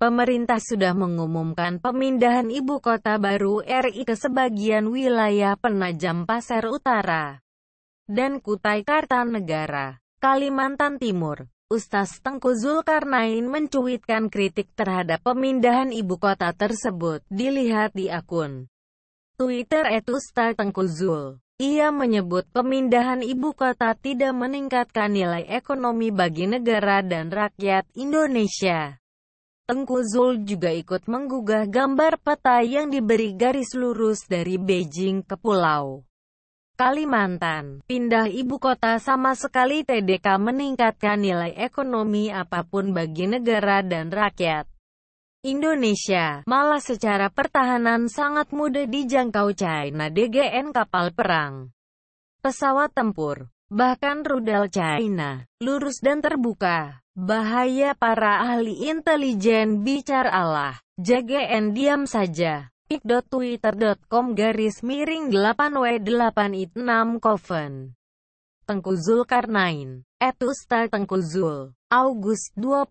pemerintah sudah mengumumkan pemindahan ibu kota baru RI ke sebagian wilayah Penajam Pasir Utara dan Kutai Kartanegara, Kalimantan Timur. Ustaz Tengku Zulkarnain mencuitkan kritik terhadap pemindahan ibu kota tersebut, dilihat di akun Twitter Ustaz Tengku Zul. Ia menyebut pemindahan ibu kota tidak meningkatkan nilai ekonomi bagi negara dan rakyat Indonesia. Tengku Zul juga ikut menggugah gambar peta yang diberi garis lurus dari Beijing ke Pulau Kalimantan. Pindah ibu kota sama sekali TDK meningkatkan nilai ekonomi apapun bagi negara dan rakyat. Indonesia, malah secara pertahanan sangat mudah dijangkau China DGN kapal perang, pesawat tempur, bahkan rudal China, lurus dan terbuka. Bahaya para ahli intelijen bicaralah. Jaga JGN diam saja. pic.twitter.com garis miring 8 w 6 Coven Tengku Zulkarnain Etusta Tengku Zul August 27,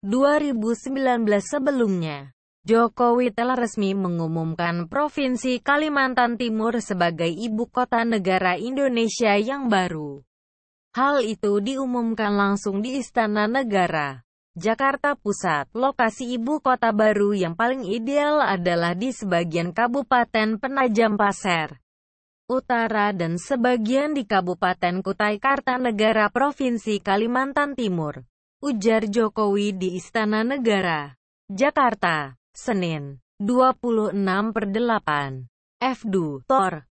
2019 sebelumnya Jokowi telah resmi mengumumkan Provinsi Kalimantan Timur sebagai ibu kota negara Indonesia yang baru. Hal itu diumumkan langsung di Istana Negara. Jakarta Pusat, lokasi ibu kota baru yang paling ideal adalah di sebagian Kabupaten Penajam Pasir Utara dan sebagian di Kabupaten Kutai Kartanegara Provinsi Kalimantan Timur. Ujar Jokowi di Istana Negara, Jakarta, Senin, 26 per 8. F2, Tor,